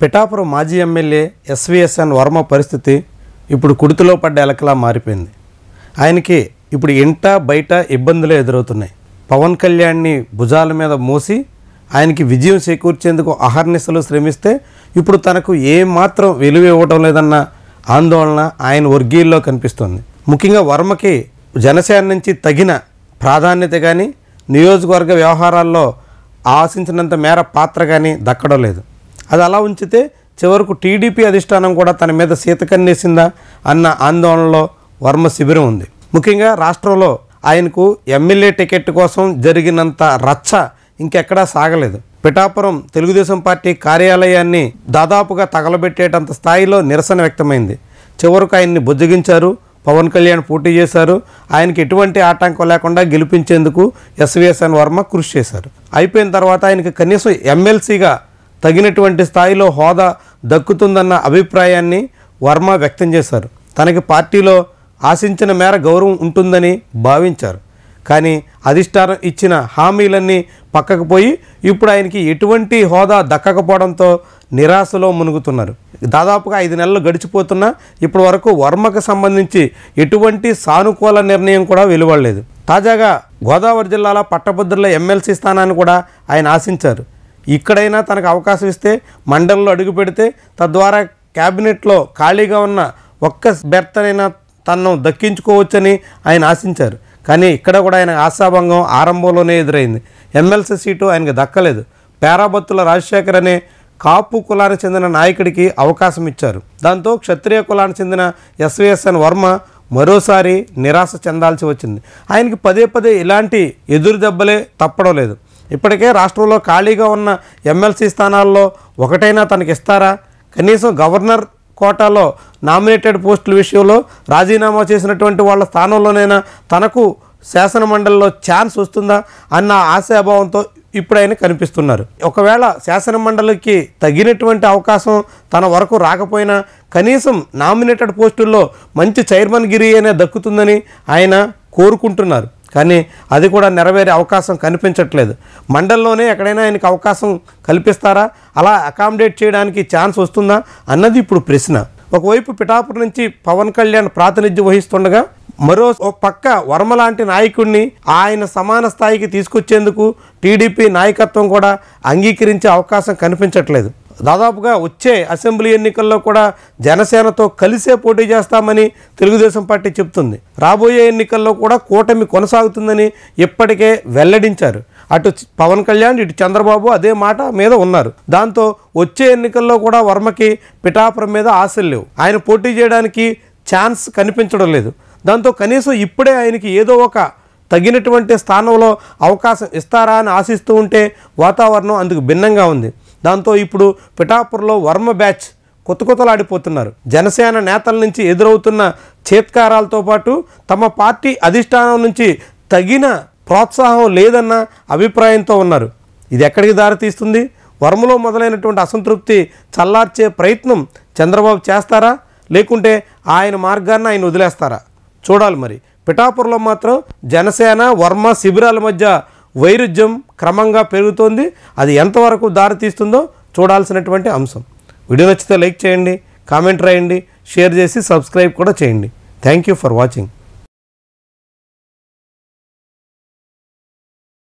పిఠాపురం మాజీ MLA SVSN Varma పరిస్థితి ఇప్పుడు కుడితిలో పడ్డ ఎలకలా మారిపోయింది ఆయనకి ఇప్పుడు ఇంట బయట ఇబ్బందులు ఎదురవుతున్నాయి పవన్ కళ్యాణ్ని భుజాల మీద మోసి ఆయనకి విజయం చేకూర్చేందుకు అహర్నిశలు శ్రమిస్తే ఇప్పుడు తనకు ఏమాత్రం విలువ ఇవ్వటం లేదన్న ఆందోళన ఆయన వర్గీయుల్లో కనిపిస్తుంది ముఖ్యంగా వర్మకి జనసేన నుంచి తగిన ప్రాధాన్యత కానీ నియోజకవర్గ వ్యవహారాల్లో ఆశించినంత మేర పాత్ర కానీ దక్కడం లేదు అది అలా ఉంచితే చివరకు టీడీపీ అధిష్టానం కూడా తన మీద సీతకన్నేసిందా అన్న ఆందోళనలో వర్మ శిబిరం ఉంది ముఖ్యంగా రాష్ట్రంలో ఆయనకు ఎమ్మెల్యే టికెట్ కోసం జరిగినంత రచ్చ ఇంకెక్కడా సాగలేదు పిఠాపురం తెలుగుదేశం పార్టీ కార్యాలయాన్ని దాదాపుగా తగలబెట్టేటంత స్థాయిలో నిరసన వ్యక్తమైంది చివరకు ఆయన్ని బుజ్జగించారు పవన్ కళ్యాణ్ పోటీ చేశారు ఆయనకి ఎటువంటి ఆటంకం లేకుండా గెలిపించేందుకు ఎస్వీఎస్ఎన్ వర్మ కృషి చేశారు అయిపోయిన తర్వాత ఆయనకి కనీసం ఎమ్మెల్సీగా తగినటువంటి స్థాయిలో హోదా దక్కుతుందన్న అభిప్రాయాన్ని వర్మ వ్యక్తం చేశారు తనకి పార్టీలో ఆశించిన మేర గౌరవం ఉంటుందని భావించారు కానీ అధిష్టానం ఇచ్చిన హామీలన్నీ పక్కకు పోయి ఇప్పుడు ఆయనకి ఎటువంటి హోదా దక్కకపోవడంతో నిరాశలో మునుగుతున్నారు దాదాపుగా ఐదు నెలలు గడిచిపోతున్నా ఇప్పటి వరకు వర్మకు సంబంధించి ఎటువంటి సానుకూల నిర్ణయం కూడా వెలువడలేదు తాజాగా గోదావరి జిల్లాలో పట్టభద్రుల ఎమ్మెల్సీ స్థానాన్ని కూడా ఆయన ఆశించారు ఇక్కడైనా తనకు అవకాశం ఇస్తే మండలిలో అడుగు పెడితే తద్వారా క్యాబినెట్లో ఖాళీగా ఉన్న ఒక్క బెర్తనైనా తనను దక్కించుకోవచ్చని ఆయన ఆశించారు కానీ ఇక్కడ కూడా ఆయన ఆశాభంగం ఆరంభంలోనే ఎదురైంది ఎమ్మెల్సీ సీటు ఆయనకు దక్కలేదు పేరాబత్తుల రాజశేఖర్ అనే కాపు కులానికి చెందిన నాయకుడికి అవకాశం ఇచ్చారు దాంతో క్షత్రియ కులానికి చెందిన ఎస్విఎస్ఎన్ వర్మ మరోసారి నిరాశ చెందాల్సి వచ్చింది ఆయనకి పదే పదే ఇలాంటి ఎదురు దెబ్బలే తప్పడం లేదు ఇప్పటికే రాష్ట్రంలో ఖాళీగా ఉన్న ఎమ్మెల్సీ స్థానాల్లో ఒకటైనా తనకి ఇస్తారా కనీసం గవర్నర్ కోటాలో నామినేటెడ్ పోస్టుల విషయంలో రాజీనామా చేసినటువంటి వాళ్ళ స్థానంలోనైనా తనకు శాసనమండలిలో ఛాన్స్ వస్తుందా అన్న ఆశాభావంతో ఇప్పుడు ఆయన కనిపిస్తున్నారు ఒకవేళ శాసనమండలికి తగినటువంటి అవకాశం తన వరకు రాకపోయినా కనీసం నామినేటెడ్ పోస్టుల్లో మంచి చైర్మన్ గిరి అనే దక్కుతుందని ఆయన కోరుకుంటున్నారు కానీ అది కూడా నెరవేరే అవకాశం కనిపించట్లేదు మండల్లోనే ఎక్కడైనా ఆయనకు అవకాశం కల్పిస్తారా అలా అకామిడేట్ చేయడానికి ఛాన్స్ వస్తుందా అన్నది ఇప్పుడు ప్రశ్న ఒకవైపు పిఠాపురం నుంచి పవన్ కళ్యాణ్ ప్రాతినిధ్యం వహిస్తుండగా మరో పక్క వర్మ లాంటి నాయకుడిని ఆయన సమాన స్థాయికి తీసుకొచ్చేందుకు టీడీపీ నాయకత్వం కూడా అంగీకరించే అవకాశం కనిపించట్లేదు దాదాపుగా వచ్చే అసెంబ్లీ ఎన్నికల్లో కూడా జనసేనతో కలిసే పోటీ చేస్తామని తెలుగుదేశం పార్టీ చెప్తుంది రాబోయే ఎన్నికల్లో కూడా కూటమి కొనసాగుతుందని ఇప్పటికే వెల్లడించారు అటు పవన్ కళ్యాణ్ ఇటు చంద్రబాబు అదే మాట మీద ఉన్నారు దాంతో వచ్చే ఎన్నికల్లో కూడా వర్మకి పిఠాపురం మీద ఆశలు లేవు ఆయన పోటీ చేయడానికి ఛాన్స్ కనిపించడం లేదు దాంతో కనీసం ఇప్పుడే ఆయనకి ఏదో ఒక తగినటువంటి స్థానంలో అవకాశం ఇస్తారా అని ఆశిస్తూ ఉంటే వాతావరణం అందుకు భిన్నంగా ఉంది దాంతో ఇప్పుడు పిఠాపురలో వర్మ బ్యాచ్ కొత్తలాడిపోతున్నారు జనసేన నేతల నుంచి ఎదురవుతున్న చేత్కారాలతో పాటు తమ పార్టీ అధిష్టానం నుంచి తగిన ప్రోత్సాహం లేదన్న అభిప్రాయంతో ఉన్నారు ఇది ఎక్కడికి దారితీస్తుంది వర్మలో మొదలైనటువంటి అసంతృప్తి చల్లార్చే ప్రయత్నం చంద్రబాబు చేస్తారా లేకుంటే ఆయన మార్గాన్ని ఆయన వదిలేస్తారా చూడాలి మరి పిఠాపురంలో మాత్రం జనసేన వర్మ శిబిరాల మధ్య వైరుధ్యం క్రమంగా పెరుగుతోంది అది ఎంతవరకు దారితీస్తుందో చూడాల్సినటువంటి అంశం వీడియో నచ్చితే లైక్ చేయండి కామెంట్ రాయండి షేర్ చేసి సబ్స్క్రైబ్ కూడా చేయండి థ్యాంక్ యూ ఫర్ వాచింగ్